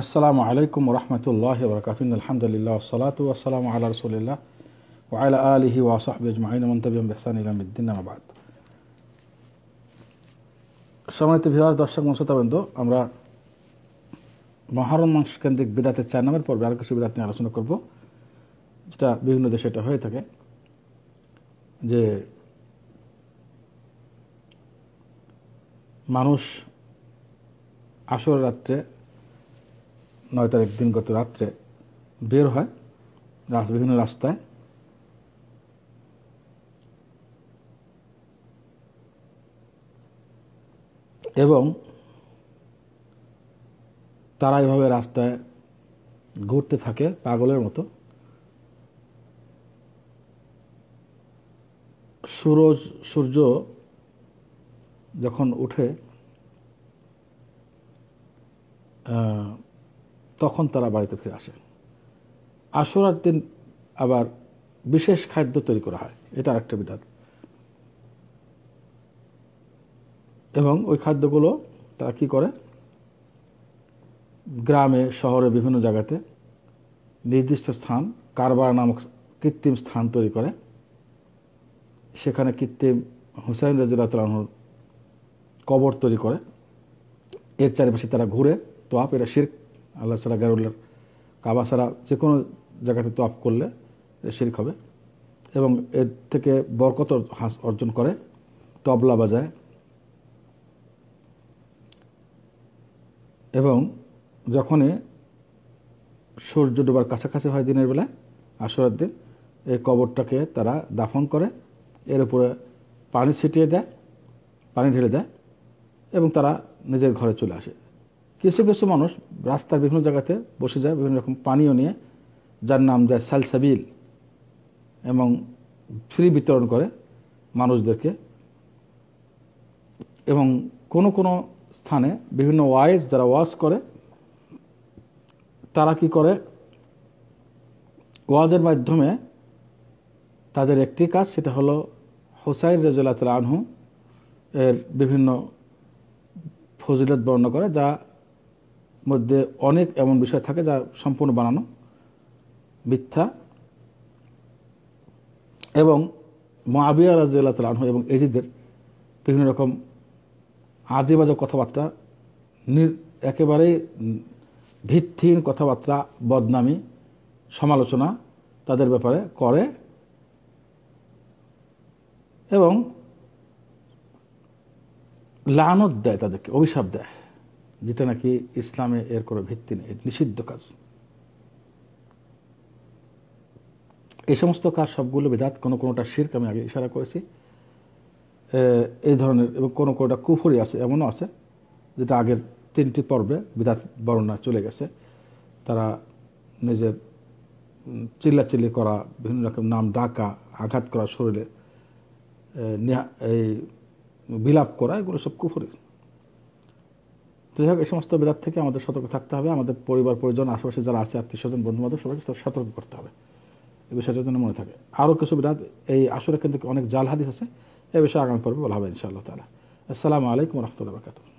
আসসালামু আলাইকুম রহমতুল্লাহ বরকাতুন আলহামদুলিল্লাহ সালাত আসসালামু আল্লাহ রসুলিল্লাহ ওয়াইলা আলহি ওয়াসাহবি আজমাইন মন্তবিম বেহসান ইলামুদ্দিন আবাদ সম্মানিত দর্শক মনসতাবৃন্দ আমরা মহারম মাংস কেন্দ্রিক বিদাতের চার নামের পর্বে আর কিছু বিদাত নিয়ে আলোচনা করব যেটা বিভিন্ন দেশে এটা হয়ে থাকে যে মানুষ আসর রাত্রে নয় তারিখ দিন গত রাত্রে বের হয় বিভিন্ন রাস্তায় এবং তারা এভাবে রাস্তায় ঘুরতে থাকে পাগলের মতো সুরজ সূর্য যখন উঠে তখন তারা বাড়িতে ফিরে আসে আশুরার দিন আবার বিশেষ খাদ্য তৈরি করা হয় এটা একটা বিধান এবং ওই খাদ্যগুলো তারা কি করে গ্রামে শহরে বিভিন্ন জায়গাতে নির্দিষ্ট স্থান কারবার নামক কৃত্রিম স্থান তৈরি করে সেখানে কৃত্রিম হুসাইন রাজুল্লাহর কবর তৈরি করে এর চারিপাশে তারা ঘুরে তো আপ এটা আল্লাহ সারা গারুল্লার কাবা সারা যে কোনো জায়গাতে তফ করলে শিরিক হবে এবং এর থেকে বরকত অর্জন করে তবলা বাজায় এবং যখনই সূর্য ডোবার কাছাকাছি হয় দিনের বেলায় আসরের দিন এই কবরটাকে তারা দাফন করে এর উপরে পানি ছিটিয়ে দেয় পানি ঢেলে দেয় এবং তারা নিজের ঘরে চলে আসে কিছু কিছু মানুষ রাস্তার বিভিন্ন জায়গাতে বসে যায় বিভিন্ন রকম পানীয় নিয়ে যার নাম দেয় সালসাবিল এবং ফ্রি বিতরণ করে মানুষদেরকে এবং কোনো কোনো স্থানে বিভিন্ন ওয়াইজ যারা ওয়াশ করে তারা কি করে ওয়াজের মাধ্যমে তাদের একটি কাজ সেটা হলো হোসাইন রেজুল্লাহ আনহু এর বিভিন্ন ফজিলত বর্ণনা করে যা মধ্যে অনেক এমন বিষয় থাকে যা সম্পূর্ণ বানানো মিথ্যা এবং মহাবিয়া রাজিউল্লাহ তালহ এবং এজিদের বিভিন্ন রকম আজেবাজে কথাবার্তা একেবারে ভিত্তিহীন কথাবার্তা বদনামি সমালোচনা তাদের ব্যাপারে করে এবং লানত দেয় তাদেরকে অভিশাপ দেয় যেটা নাকি ইসলামে এর কোনো ভিত্তি নেই নিষিদ্ধ কাজ এই সমস্ত কাজ সবগুলো বেদাত কোনো কোনোটা শির্ক আমি আগে ইশারা করেছি এই ধরনের এবং কোনো কোনোটা কুফরি আছে এমনও আছে যেটা আগের তিনটি পর্বে বিদাত বর্ণনা চলে গেছে তারা নিজের চিল্লাচিল্লি করা বিভিন্ন রকম নাম ডাকা আঘাত করা শরীরে এই বিলাপ করা এগুলো সব কুফরি তো যাই হোক এই সমস্ত বিরাট থেকে আমাদের সতর্ক থাকতে হবে আমাদের পরিবার পরিজন আশেপাশে যারা আছে আত্মীয় স্বজন বন্ধুবান্ধব সবাইকে সতর্ক করতে হবে এই বিষয়টা যেন মনে থাকে আরও কিছু বিরাট এই আসরে কিন্তু অনেক জাল হাদিস আছে এ বিষয়ে আগামী পর্বে বলা হবে ইনশাআল্লাহ তালা আসসালামু আলাইকুম রহমতুল্লাহ বরকাতুহ